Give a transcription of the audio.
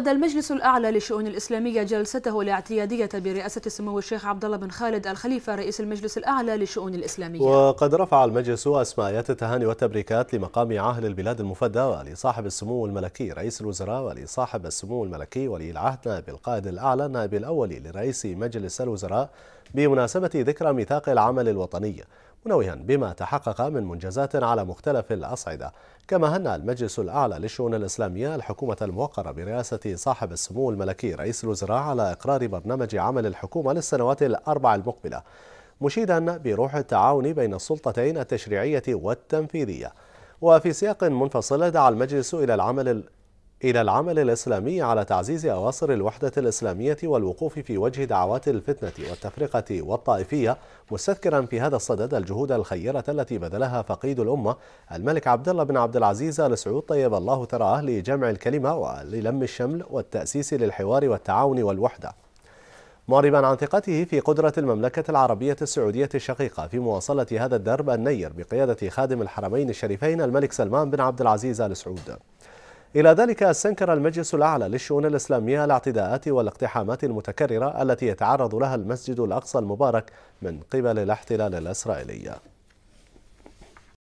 عقد المجلس الأعلى للشؤون الإسلامية جلسته الاعتيادية برئاسة سمو الشيخ عبد الله بن خالد الخليفة رئيس المجلس الأعلى للشؤون الإسلامية. وقد رفع المجلس أسماءات التهاني والتبريكات لمقام عاهل البلاد المفدى ولصاحب السمو الملكي رئيس الوزراء ولصاحب السمو الملكي ولي العهد نائب القائد الأعلى نائب الأول لرئيس مجلس الوزراء بمناسبة ذكرى ميثاق العمل الوطني منوها بما تحقق من منجزات على مختلف الأصعدة كما هنى المجلس الأعلى للشؤون الإسلامية الحكومة الموقرة برئاسة صاحب السمو الملكي رئيس الوزراء على إقرار برنامج عمل الحكومة للسنوات الأربع المقبلة مشيدا بروح التعاون بين السلطتين التشريعية والتنفيذية وفي سياق منفصل دعا المجلس إلى العمل إلى العمل الإسلامي على تعزيز أواصر الوحدة الإسلامية والوقوف في وجه دعوات الفتنة والتفرقة والطائفية مستذكرا في هذا الصدد الجهود الخيرة التي بذلها فقيد الأمة الملك عبد الله بن عبد العزيز آل سعود طيب الله ثراه لجمع الكلمة وللم الشمل والتأسيس للحوار والتعاون والوحدة معربا عن ثقته في قدرة المملكة العربية السعودية الشقيقة في مواصلة هذا الدرب النير بقيادة خادم الحرمين الشريفين الملك سلمان بن عبد العزيز آل سعود إلى ذلك استنكر المجلس الأعلى للشؤون الإسلامية الاعتداءات والاقتحامات المتكررة التي يتعرض لها المسجد الأقصى المبارك من قبل الاحتلال الإسرائيلي